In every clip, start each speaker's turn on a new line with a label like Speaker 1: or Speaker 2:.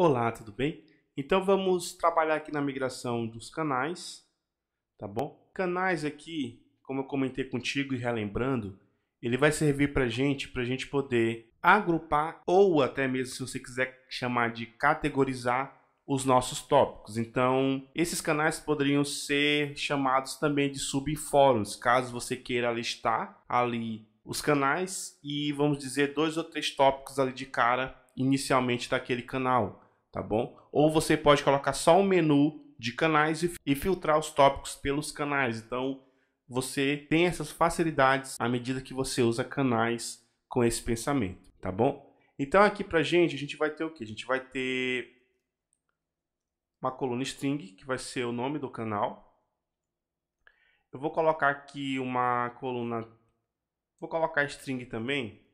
Speaker 1: Olá, tudo bem? Então vamos trabalhar aqui na migração dos canais, tá bom? Canais aqui, como eu comentei contigo e relembrando, ele vai servir para gente, para a gente poder agrupar ou até mesmo se você quiser chamar de categorizar os nossos tópicos. Então, esses canais poderiam ser chamados também de subfóruns, caso você queira listar ali os canais e vamos dizer dois ou três tópicos ali de cara inicialmente daquele canal tá bom? Ou você pode colocar só um menu de canais e, filtrar os tópicos pelos canais. Então, você tem essas facilidades à medida que você usa canais com esse pensamento, tá bom? Então, aqui pra gente, a gente vai ter o que? A gente vai ter uma coluna string, que vai ser o nome do canal. Eu vou colocar aqui uma coluna, vou colocar string também,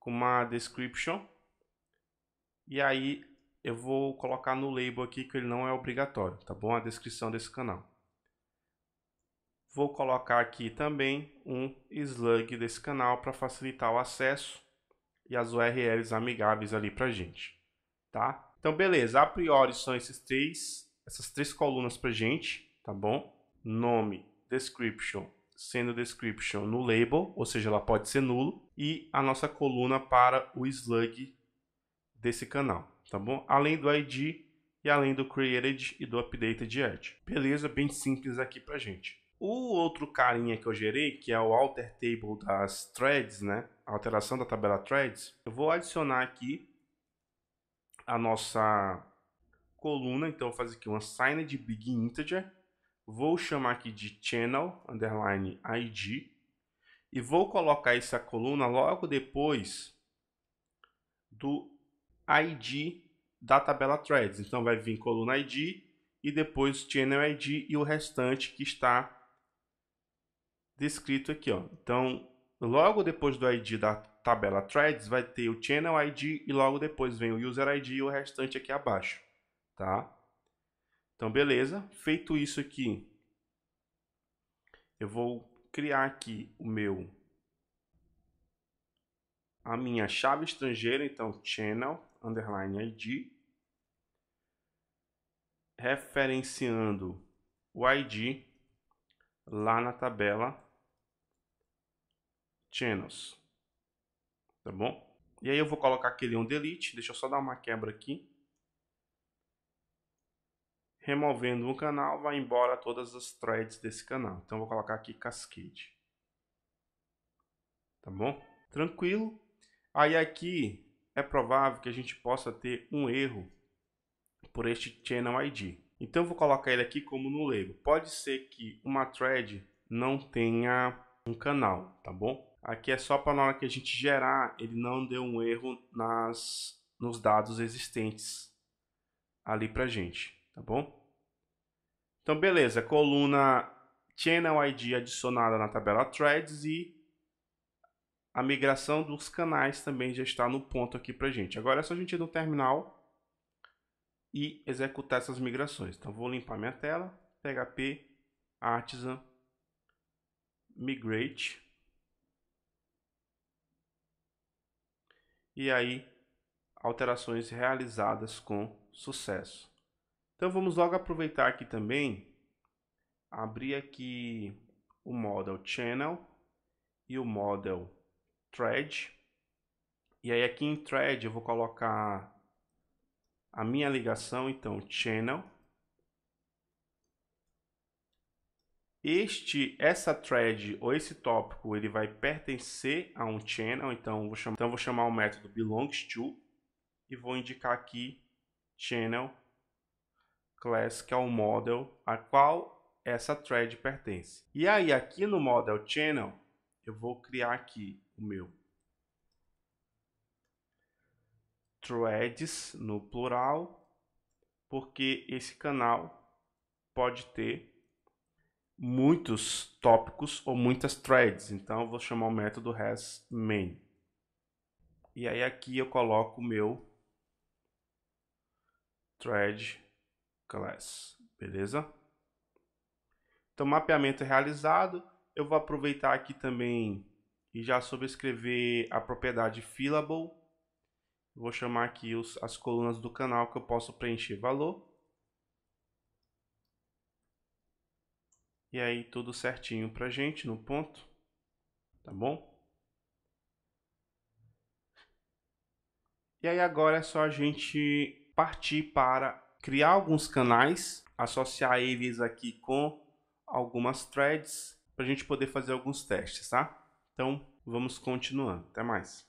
Speaker 1: com uma description. E aí eu vou colocar no label aqui que ele não é obrigatório, tá bom? A descrição desse canal. Vou colocar aqui também um slug desse canal para facilitar o acesso e as URLs amigáveis ali para gente, tá? Então, beleza. A priori são esses três, essas três colunas para gente, tá bom? Nome, description, sendo description no label, ou seja, ela pode ser nulo, e a nossa coluna para o slug desse canal tá bom? Além do ID e além do Created e do Updated Edge. Beleza, bem simples aqui pra gente. O outro carinha que eu gerei, que é o Alter Table das Threads, né? A alteração da tabela Threads. Eu vou adicionar aqui a nossa coluna. Então, eu vou fazer aqui uma signed big integer. Vou chamar aqui de channel, underline id. E vou colocar essa coluna logo depois do ID da tabela threads. Então vai vir coluna ID e depois channel ID e o restante que está descrito aqui, ó. Então, logo depois do ID da tabela threads vai ter o channel ID e logo depois vem o user ID e o restante aqui abaixo, tá? Então, beleza? Feito isso aqui, eu vou criar aqui o meu a minha chave estrangeira, então channel underline ID, referenciando o ID lá na tabela channels, tá bom? E aí eu vou colocar aquele on delete, deixa eu só dar uma quebra aqui. Removendo um canal, vai embora todas as threads desse canal. Então eu vou colocar aqui cascade. Tá bom? Tranquilo. Aí aqui é provável que a gente possa ter um erro por este Channel ID. Então vou colocar ele aqui como no label. Pode ser que uma thread não tenha um canal, tá bom? Aqui é só para na hora que a gente gerar, ele não deu um erro nas, nos dados existentes ali para gente, tá bom? Então beleza, coluna Channel ID adicionada na tabela Threads e a migração dos canais também já está no ponto aqui para gente. Agora é só a gente ir no terminal e executar essas migrações. Então vou limpar minha tela, php artisan migrate e aí alterações realizadas com sucesso. Então vamos logo aproveitar aqui também, abrir aqui o model channel e o model thread. E aí aqui em thread eu vou colocar a minha ligação, então channel. Este, essa thread ou esse tópico ele vai pertencer a um channel, então vou chamar, então vou chamar o método belongs to e vou indicar aqui channel class que é o model a qual essa thread pertence. E aí aqui no model channel eu vou criar aqui o meu. Threads no plural, porque esse canal pode ter muitos tópicos ou muitas threads. Então eu vou chamar o método has main. E aí aqui eu coloco o meu thread class, beleza? Então mapeamento é realizado. Eu vou aproveitar aqui também e já sobrescrever a propriedade fillable. Vou chamar aqui os, as colunas do canal que eu posso preencher valor. E aí tudo certinho pra gente no ponto, tá bom? E aí agora é só a gente partir para criar alguns canais, associar eles aqui com algumas threads para a gente poder fazer alguns testes, tá? Então, vamos continuar. Até mais.